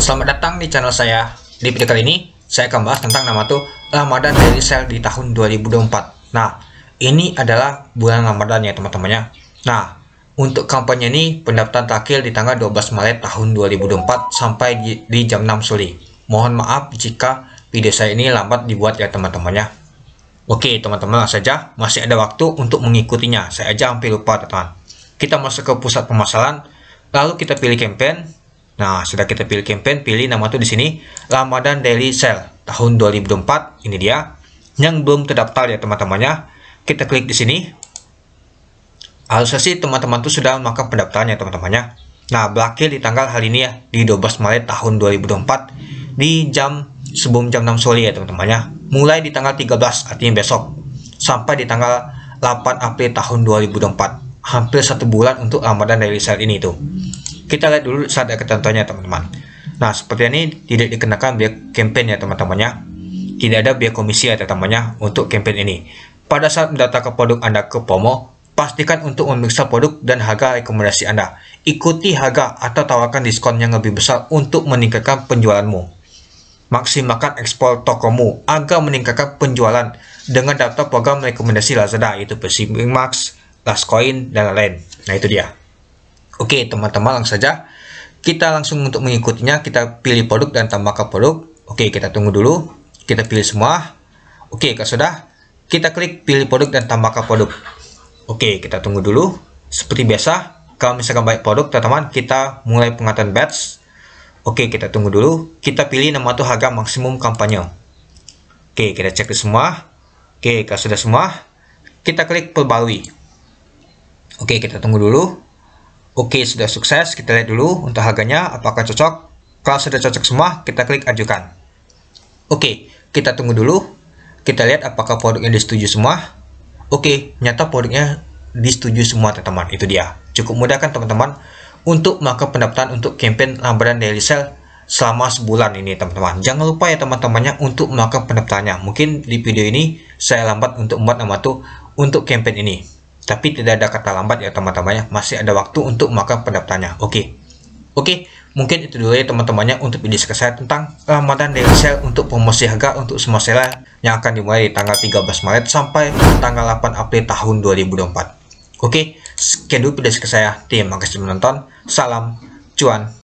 Selamat datang di channel saya. Di video kali ini, saya akan bahas tentang nama tuh Ramadan dari sel di tahun 2024. Nah, ini adalah bulan Ramadan ya teman-temannya. Nah, untuk kampanye ini, pendaftaran terakhir di tanggal 12 Maret tahun 2024 sampai di, di jam 6 sore. Mohon maaf jika video saya ini lambat dibuat ya teman-temannya. Oke teman-teman saja, masih ada waktu untuk mengikutinya. Saya aja hampir lupa teman. Kita masuk ke pusat pemasaran, lalu kita pilih campaign, Nah, sudah kita pilih campaign, pilih nama tuh di sini Ramadan Daily Sale tahun 2024. Ini dia. Yang belum terdaftar ya teman-temannya, kita klik di sini. Harusnya sih teman-teman tuh sudah melakukan pendaftarannya teman-temannya. Nah, berakhir di tanggal hari ini ya, di 12 Maret tahun 2024 di jam sebelum jam 6 sore ya teman-temannya. Mulai di tanggal 13 artinya besok sampai di tanggal 8 April tahun 2024. Hampir satu bulan untuk Ramadan Daily Sale ini tuh kita lihat dulu saat ada ketentuannya teman-teman nah seperti ini tidak dikenakan biaya campaign ya teman-temannya tidak ada biaya komisi ya teman-temannya untuk campaign ini pada saat mendatangkan produk Anda ke POMO pastikan untuk memeriksa produk dan harga rekomendasi Anda ikuti harga atau tawarkan diskon yang lebih besar untuk meningkatkan penjualanmu maksimalkan ekspor tokomu agar meningkatkan penjualan dengan daftar program rekomendasi Lazada yaitu PCB Max, Lastcoin, dan lain-lain. Nah itu dia. Oke teman-teman langsung saja kita langsung untuk mengikutinya kita pilih produk dan tambahkan produk oke kita tunggu dulu kita pilih semua oke kalau sudah kita klik pilih produk dan tambahkan produk oke kita tunggu dulu seperti biasa kalau misalkan baik produk teman-teman kita mulai pengaturan batch oke kita tunggu dulu kita pilih nama tuh harga maksimum kampanye oke kita cek semua oke kalau sudah semua kita klik perbarui oke kita tunggu dulu Oke, sudah sukses. Kita lihat dulu untuk harganya apakah cocok. Kalau sudah cocok semua, kita klik ajukan. Oke, kita tunggu dulu. Kita lihat apakah produknya disetujui semua. Oke, nyata produknya disetujui semua teman-teman. Itu dia. Cukup mudah kan teman-teman untuk melakukan pendaftaran untuk campaign lambaran daily sale selama sebulan ini teman-teman. Jangan lupa ya teman-temannya untuk melakukan pendaftarannya. Mungkin di video ini saya lambat untuk membuat nama tuh untuk campaign ini tapi tidak ada kata lambat ya teman-temannya masih ada waktu untuk melakukan pendaftarannya oke okay. oke okay, mungkin itu dulu ya teman-temannya untuk video saya tentang ramadan dari sale untuk promosi harga untuk semua seller yang akan dimulai di tanggal 13 Maret sampai tanggal 8 April tahun 2024 oke okay, sekian dulu video saya terima kasih menonton salam cuan